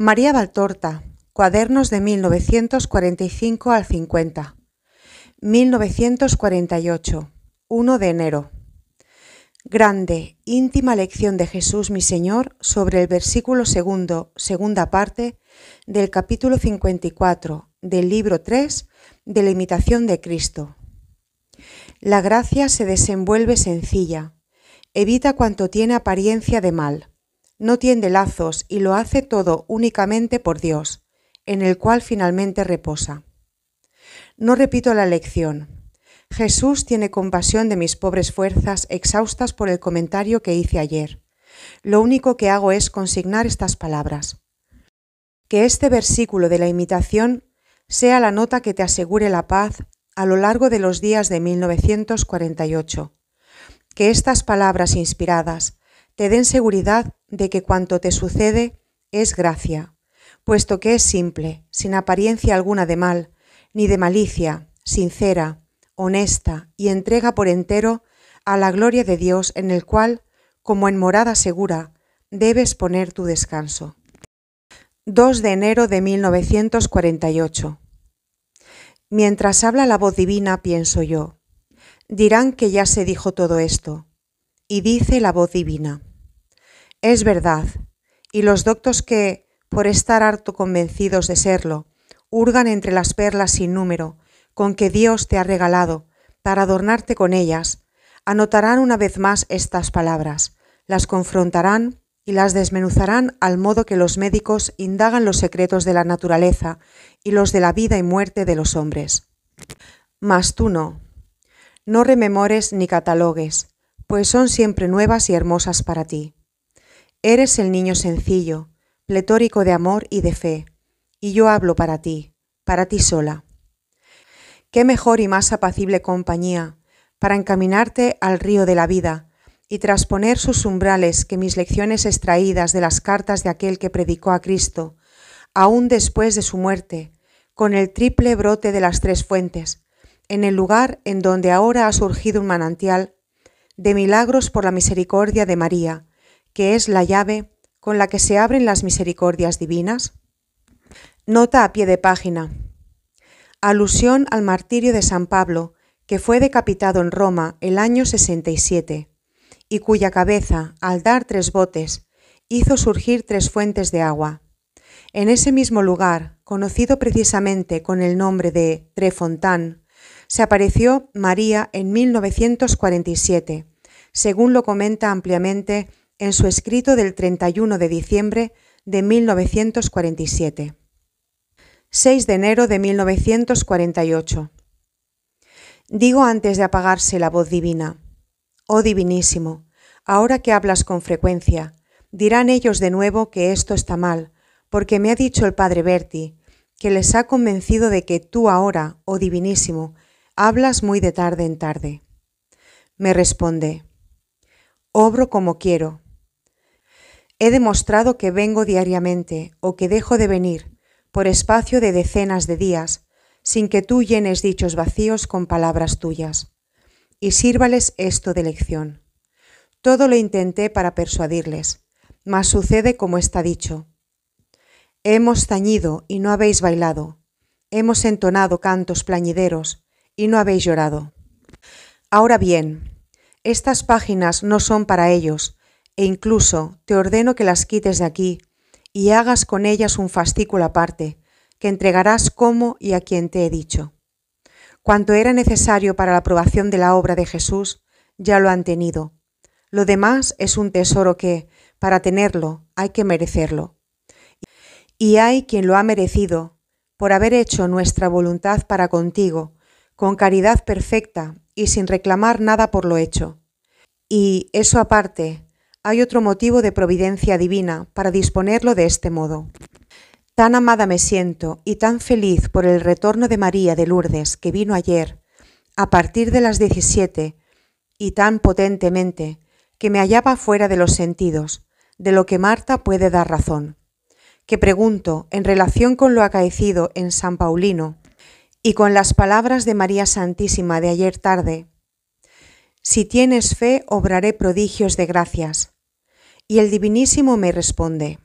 María Valtorta, Cuadernos de 1945 al 50. 1948, 1 de enero. Grande, íntima lección de Jesús mi Señor sobre el versículo segundo, segunda parte del capítulo 54 del libro 3 de la imitación de Cristo. La gracia se desenvuelve sencilla, evita cuanto tiene apariencia de mal, no tiende lazos y lo hace todo únicamente por Dios, en el cual finalmente reposa. No repito la lección. Jesús tiene compasión de mis pobres fuerzas exhaustas por el comentario que hice ayer. Lo único que hago es consignar estas palabras. Que este versículo de la imitación sea la nota que te asegure la paz a lo largo de los días de 1948. Que estas palabras inspiradas te den seguridad de que cuanto te sucede es gracia, puesto que es simple, sin apariencia alguna de mal, ni de malicia, sincera, honesta y entrega por entero a la gloria de Dios en el cual, como en morada segura, debes poner tu descanso. 2 de enero de 1948. Mientras habla la voz divina, pienso yo, dirán que ya se dijo todo esto. Y dice la voz divina es verdad, y los doctos que, por estar harto convencidos de serlo, hurgan entre las perlas sin número con que Dios te ha regalado para adornarte con ellas, anotarán una vez más estas palabras, las confrontarán y las desmenuzarán al modo que los médicos indagan los secretos de la naturaleza y los de la vida y muerte de los hombres. Mas tú no. No rememores ni catalogues, pues son siempre nuevas y hermosas para ti. Eres el niño sencillo, pletórico de amor y de fe, y yo hablo para ti, para ti sola. Qué mejor y más apacible compañía para encaminarte al río de la vida y trasponer sus umbrales que mis lecciones extraídas de las cartas de aquel que predicó a Cristo, aún después de su muerte, con el triple brote de las tres fuentes, en el lugar en donde ahora ha surgido un manantial de milagros por la misericordia de María, que es la llave con la que se abren las misericordias divinas? Nota a pie de página. Alusión al martirio de San Pablo, que fue decapitado en Roma el año 67, y cuya cabeza, al dar tres botes, hizo surgir tres fuentes de agua. En ese mismo lugar, conocido precisamente con el nombre de Trefontán, se apareció María en 1947, según lo comenta ampliamente en su escrito del 31 de diciembre de 1947. 6 de enero de 1948. Digo antes de apagarse la voz divina, Oh divinísimo, ahora que hablas con frecuencia, dirán ellos de nuevo que esto está mal, porque me ha dicho el padre Berti, que les ha convencido de que tú ahora, oh divinísimo, hablas muy de tarde en tarde. Me responde, obro como quiero, He demostrado que vengo diariamente o que dejo de venir por espacio de decenas de días, sin que tú llenes dichos vacíos con palabras tuyas. Y sírvales esto de lección. Todo lo intenté para persuadirles, mas sucede como está dicho. Hemos tañido y no habéis bailado, hemos entonado cantos plañideros y no habéis llorado. Ahora bien, estas páginas no son para ellos, e incluso te ordeno que las quites de aquí y hagas con ellas un fascículo aparte, que entregarás como y a quien te he dicho. Cuanto era necesario para la aprobación de la obra de Jesús, ya lo han tenido. Lo demás es un tesoro que, para tenerlo, hay que merecerlo. Y hay quien lo ha merecido, por haber hecho nuestra voluntad para contigo, con caridad perfecta y sin reclamar nada por lo hecho. Y eso aparte, hay otro motivo de providencia divina para disponerlo de este modo. Tan amada me siento y tan feliz por el retorno de María de Lourdes, que vino ayer, a partir de las 17, y tan potentemente, que me hallaba fuera de los sentidos, de lo que Marta puede dar razón, que pregunto en relación con lo acaecido en San Paulino y con las palabras de María Santísima de ayer tarde, si tienes fe, obraré prodigios de gracias. Y el divinísimo me responde.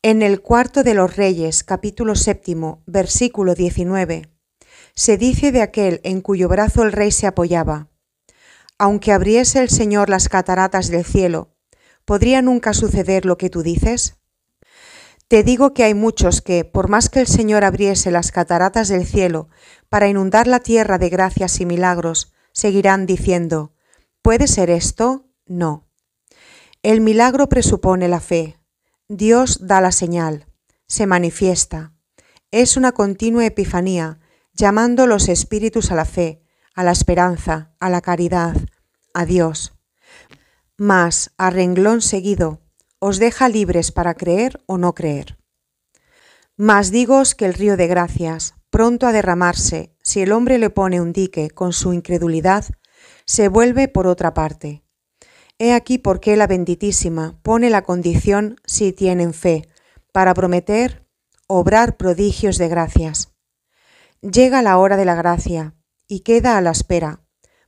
En el cuarto de los Reyes, capítulo séptimo, versículo 19, se dice de aquel en cuyo brazo el rey se apoyaba, aunque abriese el Señor las cataratas del cielo, ¿podría nunca suceder lo que tú dices? Te digo que hay muchos que, por más que el Señor abriese las cataratas del cielo para inundar la tierra de gracias y milagros, seguirán diciendo, ¿puede ser esto? No. El milagro presupone la fe. Dios da la señal, se manifiesta. Es una continua epifanía, llamando los espíritus a la fe, a la esperanza, a la caridad, a Dios. Mas, a renglón seguido, os deja libres para creer o no creer. Mas digoos que el río de gracias, pronto a derramarse, si el hombre le pone un dique con su incredulidad, se vuelve por otra parte He aquí por qué la benditísima pone la condición si tienen fe, para prometer obrar prodigios de gracias. Llega la hora de la gracia y queda a la espera,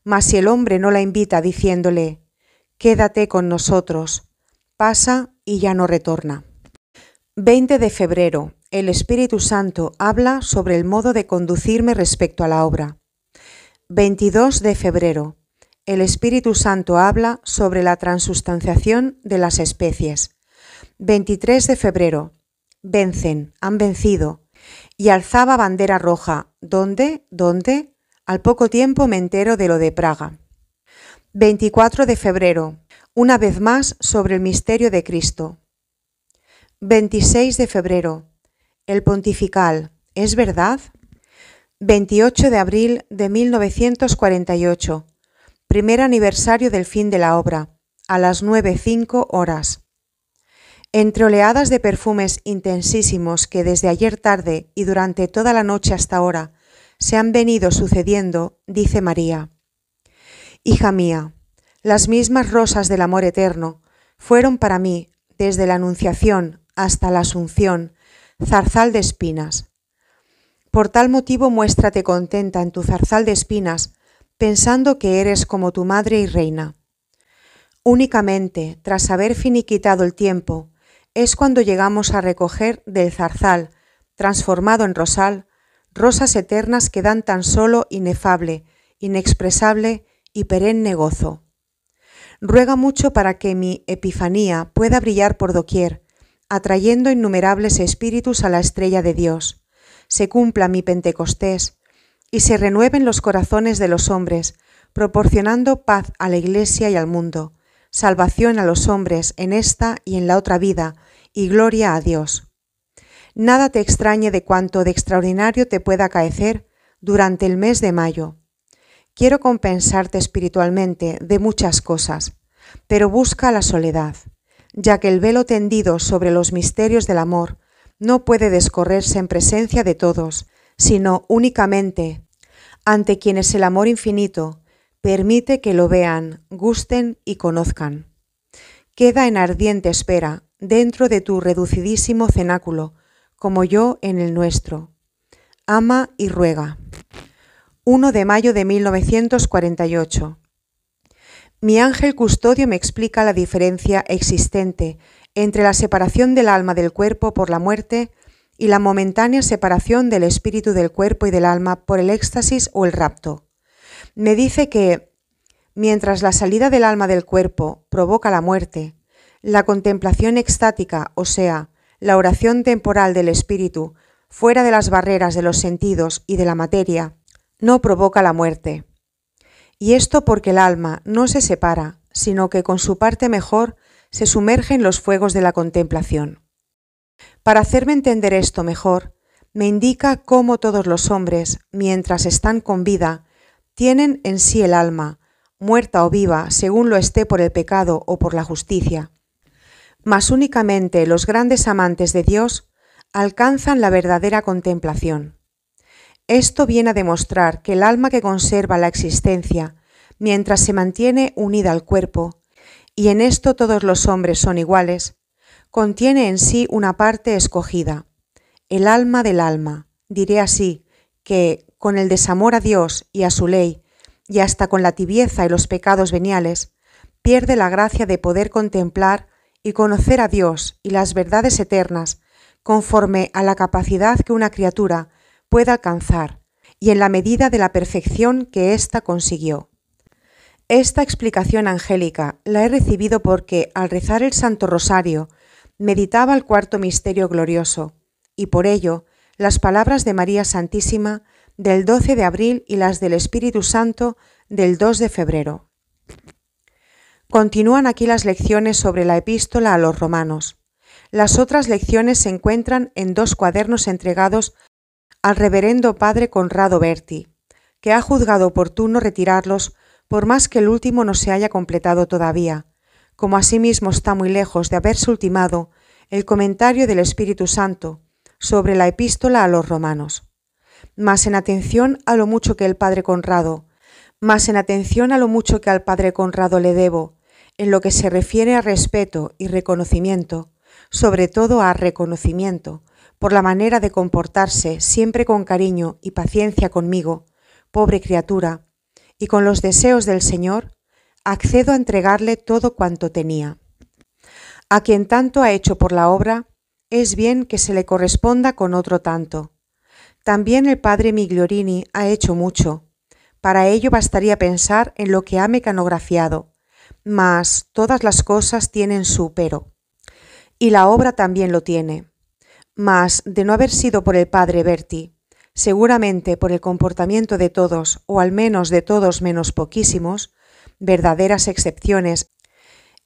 mas si el hombre no la invita diciéndole, quédate con nosotros, pasa y ya no retorna. 20 de febrero. El Espíritu Santo habla sobre el modo de conducirme respecto a la obra. 22 de febrero el Espíritu Santo habla sobre la transustanciación de las especies. 23 de febrero. Vencen, han vencido. Y alzaba bandera roja. ¿Dónde? ¿Dónde? Al poco tiempo me entero de lo de Praga. 24 de febrero. Una vez más sobre el misterio de Cristo. 26 de febrero. El pontifical. ¿Es verdad? 28 de abril de 1948 primer aniversario del fin de la obra, a las 9.05 horas. Entre oleadas de perfumes intensísimos que desde ayer tarde y durante toda la noche hasta ahora se han venido sucediendo, dice María. Hija mía, las mismas rosas del amor eterno fueron para mí, desde la Anunciación hasta la Asunción, zarzal de espinas. Por tal motivo muéstrate contenta en tu zarzal de espinas pensando que eres como tu madre y reina. Únicamente, tras haber finiquitado el tiempo, es cuando llegamos a recoger del zarzal, transformado en rosal, rosas eternas que dan tan solo inefable, inexpresable y perenne gozo. Ruega mucho para que mi Epifanía pueda brillar por doquier, atrayendo innumerables espíritus a la estrella de Dios. Se cumpla mi Pentecostés, y se renueven los corazones de los hombres, proporcionando paz a la Iglesia y al mundo, salvación a los hombres en esta y en la otra vida, y gloria a Dios. Nada te extrañe de cuánto de extraordinario te pueda acaecer durante el mes de mayo. Quiero compensarte espiritualmente de muchas cosas, pero busca la soledad, ya que el velo tendido sobre los misterios del amor no puede descorrerse en presencia de todos, sino únicamente ante quienes el amor infinito permite que lo vean, gusten y conozcan. Queda en ardiente espera dentro de tu reducidísimo cenáculo, como yo en el nuestro. Ama y ruega. 1 de mayo de 1948. Mi ángel custodio me explica la diferencia existente entre la separación del alma del cuerpo por la muerte y la momentánea separación del espíritu del cuerpo y del alma por el éxtasis o el rapto. Me dice que, mientras la salida del alma del cuerpo provoca la muerte, la contemplación extática, o sea, la oración temporal del espíritu, fuera de las barreras de los sentidos y de la materia, no provoca la muerte. Y esto porque el alma no se separa, sino que con su parte mejor se sumerge en los fuegos de la contemplación. Para hacerme entender esto mejor, me indica cómo todos los hombres, mientras están con vida, tienen en sí el alma, muerta o viva, según lo esté por el pecado o por la justicia. Mas únicamente los grandes amantes de Dios alcanzan la verdadera contemplación. Esto viene a demostrar que el alma que conserva la existencia, mientras se mantiene unida al cuerpo, y en esto todos los hombres son iguales, contiene en sí una parte escogida, el alma del alma. Diré así, que, con el desamor a Dios y a su ley, y hasta con la tibieza y los pecados veniales, pierde la gracia de poder contemplar y conocer a Dios y las verdades eternas conforme a la capacidad que una criatura pueda alcanzar y en la medida de la perfección que ésta consiguió. Esta explicación angélica la he recibido porque, al rezar el Santo Rosario, meditaba el cuarto misterio glorioso, y por ello las palabras de María Santísima del 12 de abril y las del Espíritu Santo del 2 de febrero. Continúan aquí las lecciones sobre la epístola a los romanos. Las otras lecciones se encuentran en dos cuadernos entregados al reverendo padre Conrado Berti, que ha juzgado oportuno retirarlos por más que el último no se haya completado todavía, como asimismo está muy lejos de haberse ultimado el comentario del Espíritu Santo sobre la epístola a los romanos. Más en atención a lo mucho que el Padre Conrado, más en atención a lo mucho que al Padre Conrado le debo, en lo que se refiere a respeto y reconocimiento, sobre todo a reconocimiento, por la manera de comportarse siempre con cariño y paciencia conmigo, pobre criatura, y con los deseos del Señor, accedo a entregarle todo cuanto tenía. A quien tanto ha hecho por la obra, es bien que se le corresponda con otro tanto. También el padre Migliorini ha hecho mucho. Para ello bastaría pensar en lo que ha mecanografiado, mas todas las cosas tienen su pero. Y la obra también lo tiene. Mas de no haber sido por el padre Berti, seguramente por el comportamiento de todos, o al menos de todos menos poquísimos, verdaderas excepciones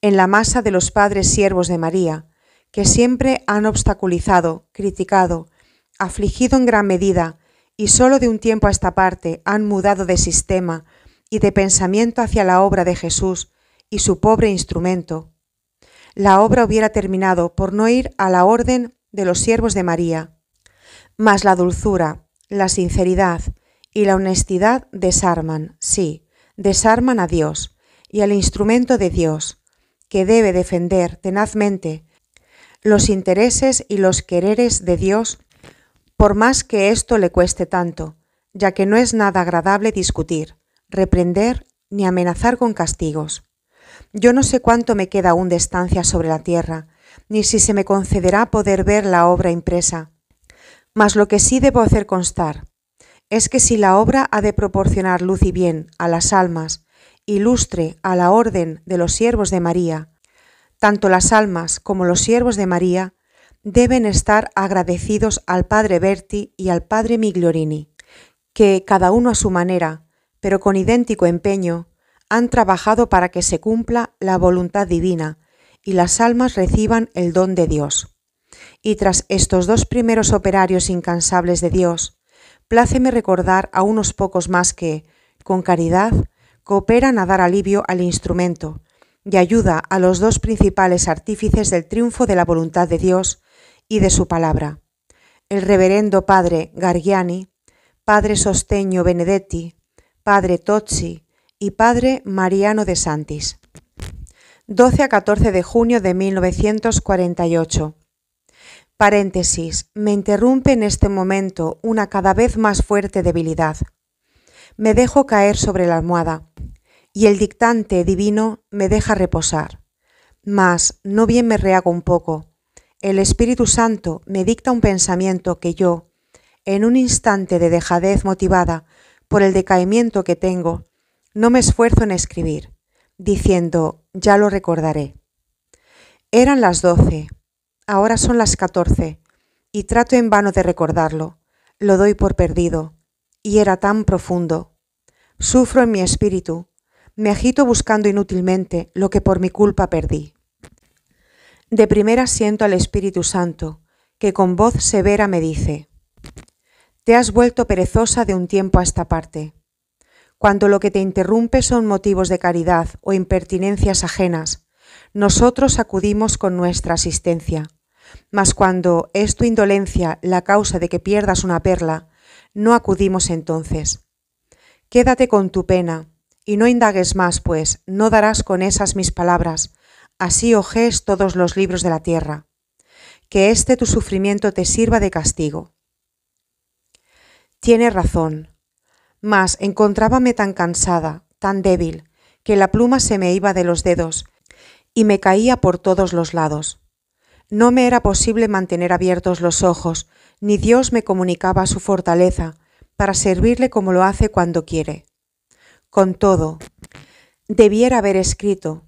en la masa de los padres siervos de María, que siempre han obstaculizado, criticado, afligido en gran medida, y sólo de un tiempo a esta parte han mudado de sistema y de pensamiento hacia la obra de Jesús y su pobre instrumento. La obra hubiera terminado por no ir a la orden de los siervos de María, mas la dulzura, la sinceridad y la honestidad desarman, sí, desarman a Dios y al instrumento de Dios, que debe defender tenazmente los intereses y los quereres de Dios, por más que esto le cueste tanto, ya que no es nada agradable discutir, reprender ni amenazar con castigos. Yo no sé cuánto me queda aún de estancia sobre la tierra, ni si se me concederá poder ver la obra impresa. Mas lo que sí debo hacer constar es que si la obra ha de proporcionar luz y bien a las almas, ilustre a la orden de los siervos de María, tanto las almas como los siervos de María deben estar agradecidos al Padre Berti y al Padre Migliorini, que cada uno a su manera, pero con idéntico empeño, han trabajado para que se cumpla la voluntad divina y las almas reciban el don de Dios. Y tras estos dos primeros operarios incansables de Dios, pláceme recordar a unos pocos más que, con caridad, cooperan a dar alivio al instrumento y ayuda a los dos principales artífices del triunfo de la voluntad de Dios y de su palabra, el reverendo padre Gargiani, padre Sosteño Benedetti, padre Tozzi y padre Mariano de Santis. 12 a 14 de junio de 1948. Paréntesis. Me interrumpe en este momento una cada vez más fuerte debilidad. Me dejo caer sobre la almohada y el dictante divino me deja reposar. Mas, no bien me rehago un poco, el Espíritu Santo me dicta un pensamiento que yo, en un instante de dejadez motivada por el decaimiento que tengo, no me esfuerzo en escribir, diciendo, ya lo recordaré. Eran las doce, Ahora son las catorce, y trato en vano de recordarlo. Lo doy por perdido. Y era tan profundo. Sufro en mi espíritu. Me agito buscando inútilmente lo que por mi culpa perdí. De primera siento al Espíritu Santo, que con voz severa me dice, Te has vuelto perezosa de un tiempo a esta parte. Cuando lo que te interrumpe son motivos de caridad o impertinencias ajenas, nosotros acudimos con nuestra asistencia. Mas cuando es tu indolencia la causa de que pierdas una perla, no acudimos entonces. Quédate con tu pena, y no indagues más, pues no darás con esas mis palabras, así ojes oh todos los libros de la tierra. Que este tu sufrimiento te sirva de castigo. Tiene razón, mas encontrábame tan cansada, tan débil, que la pluma se me iba de los dedos, y me caía por todos los lados. No me era posible mantener abiertos los ojos, ni Dios me comunicaba su fortaleza, para servirle como lo hace cuando quiere. Con todo, debiera haber escrito,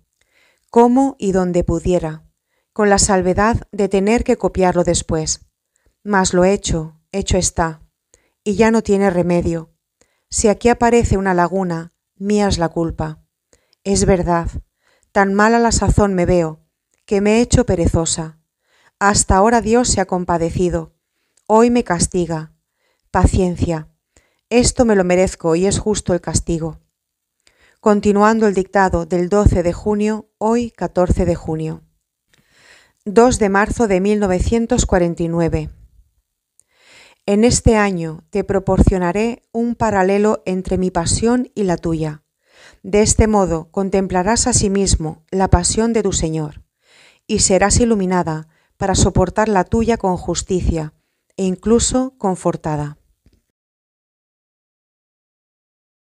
cómo y donde pudiera, con la salvedad de tener que copiarlo después. Mas lo hecho, hecho está, y ya no tiene remedio. Si aquí aparece una laguna, mía es la culpa. Es verdad, Tan mala la sazón me veo, que me he hecho perezosa. Hasta ahora Dios se ha compadecido. Hoy me castiga. Paciencia. Esto me lo merezco y es justo el castigo. Continuando el dictado del 12 de junio, hoy 14 de junio. 2 de marzo de 1949. En este año te proporcionaré un paralelo entre mi pasión y la tuya. De este modo contemplarás a sí mismo la pasión de tu Señor, y serás iluminada para soportar la tuya con justicia e incluso confortada.